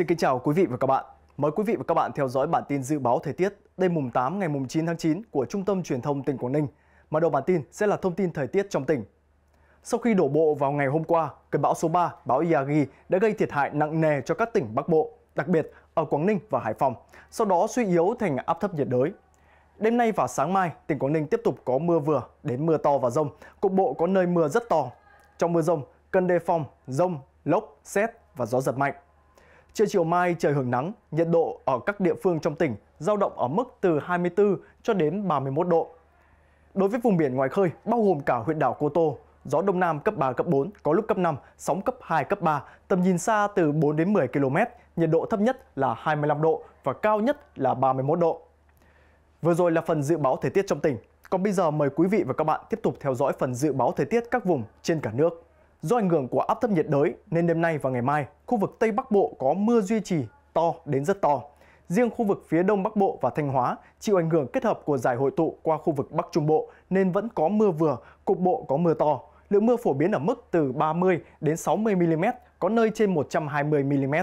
Xin kính chào quý vị và các bạn. Mời quý vị và các bạn theo dõi bản tin dự báo thời tiết đêm mùng 8 ngày mùng 9 tháng 9 của Trung tâm Truyền thông tỉnh Quảng Ninh. Mở đầu bản tin sẽ là thông tin thời tiết trong tỉnh. Sau khi đổ bộ vào ngày hôm qua, cơn bão số 3, bão Yagi đã gây thiệt hại nặng nề cho các tỉnh Bắc Bộ, đặc biệt ở Quảng Ninh và Hải Phòng, sau đó suy yếu thành áp thấp nhiệt đới. Đêm nay và sáng mai, tỉnh Quảng Ninh tiếp tục có mưa vừa đến mưa to và rông, cục bộ có nơi mưa rất to. Trong mưa rông, cần đề phòng rông, lốc, xét và gió giật mạnh. Trưa chiều mai trời hưởng nắng, nhiệt độ ở các địa phương trong tỉnh giao động ở mức từ 24 cho đến 31 độ. Đối với vùng biển ngoài khơi, bao gồm cả huyện đảo Cô Tô, gió đông nam cấp 3, cấp 4, có lúc cấp 5, sóng cấp 2, cấp 3, tầm nhìn xa từ 4 đến 10 km, nhiệt độ thấp nhất là 25 độ và cao nhất là 31 độ. Vừa rồi là phần dự báo thời tiết trong tỉnh. Còn bây giờ mời quý vị và các bạn tiếp tục theo dõi phần dự báo thời tiết các vùng trên cả nước. Do ảnh hưởng của áp thấp nhiệt đới nên đêm nay và ngày mai, khu vực Tây Bắc Bộ có mưa duy trì to đến rất to. Riêng khu vực phía Đông Bắc Bộ và Thanh Hóa chịu ảnh hưởng kết hợp của giải hội tụ qua khu vực Bắc Trung Bộ nên vẫn có mưa vừa, cục bộ có mưa to. Lượng mưa phổ biến ở mức từ 30 đến 60 mm, có nơi trên 120 mm.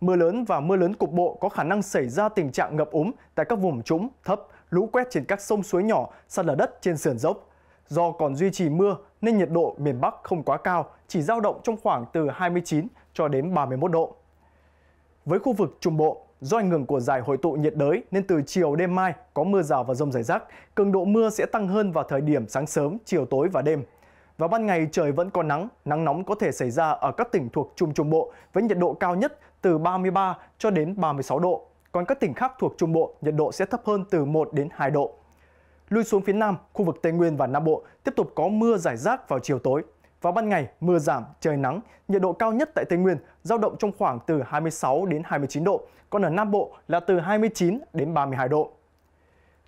Mưa lớn và mưa lớn cục bộ có khả năng xảy ra tình trạng ngập úng tại các vùng trũng, thấp, lũ quét trên các sông suối nhỏ, sạt lở đất trên sườn dốc, Do còn duy trì mưa nên nhiệt độ miền Bắc không quá cao, chỉ dao động trong khoảng từ 29 cho đến 31 độ. Với khu vực Trung Bộ, do ảnh hưởng của giải hội tụ nhiệt đới nên từ chiều đêm mai có mưa rào và rông rải rác, cường độ mưa sẽ tăng hơn vào thời điểm sáng sớm, chiều tối và đêm. Vào ban ngày trời vẫn có nắng, nắng nóng có thể xảy ra ở các tỉnh thuộc Trung Trung Bộ với nhiệt độ cao nhất từ 33 cho đến 36 độ. Còn các tỉnh khác thuộc Trung Bộ, nhiệt độ sẽ thấp hơn từ 1 đến 2 độ. Lui xuống phía Nam, khu vực Tây Nguyên và Nam Bộ tiếp tục có mưa rải rác vào chiều tối. Vào ban ngày, mưa giảm, trời nắng, nhiệt độ cao nhất tại Tây Nguyên giao động trong khoảng từ 26 đến 29 độ, còn ở Nam Bộ là từ 29 đến 32 độ.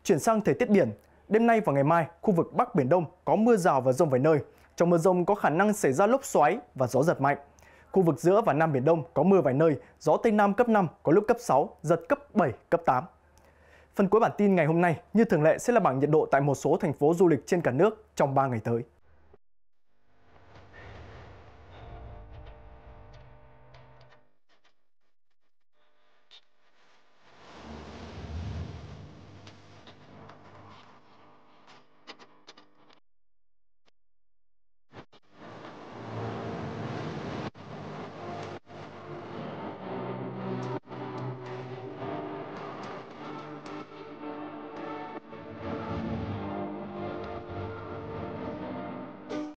Chuyển sang thời tiết biển, đêm nay và ngày mai, khu vực Bắc Biển Đông có mưa rào và rông vài nơi. Trong mưa rông có khả năng xảy ra lốc xoáy và gió giật mạnh. Khu vực giữa và Nam Biển Đông có mưa vài nơi, gió Tây Nam cấp 5, có lúc cấp 6, giật cấp 7, cấp 8. Phần cuối bản tin ngày hôm nay, như thường lệ sẽ là bảng nhiệt độ tại một số thành phố du lịch trên cả nước trong 3 ngày tới.